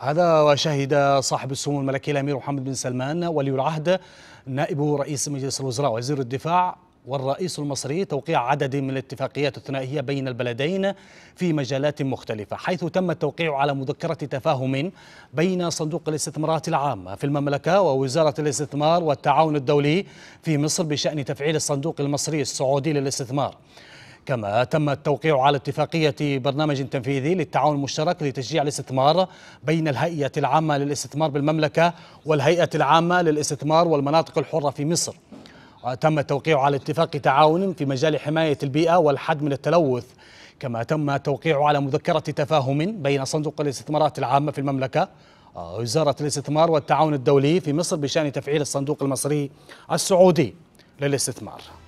هذا وشهد صاحب السمو الملكي الامير محمد بن سلمان ولي العهد نائب رئيس مجلس الوزراء وزير الدفاع والرئيس المصري توقيع عدد من الاتفاقيات الثنائيه بين البلدين في مجالات مختلفه، حيث تم التوقيع على مذكره تفاهم بين صندوق الاستثمارات العامه في المملكه ووزاره الاستثمار والتعاون الدولي في مصر بشان تفعيل الصندوق المصري السعودي للاستثمار. كما تم التوقيع على اتفاقية برنامج تنفيذي للتعاون المشترك لتشجيع الاستثمار بين الهيئة العامة للاستثمار بالمملكة والهيئة العامة للاستثمار والمناطق الحرة في مصر وتم التوقيع على اتفاق تعاون في مجال حماية البيئة والحد من التلوث كما تم التوقيع على مذكرة تفاهم بين صندوق الاستثمارات العامة في المملكة وزارة الاستثمار والتعاون الدولي في مصر بشأن تفعيل الصندوق المصري السعودي للاستثمار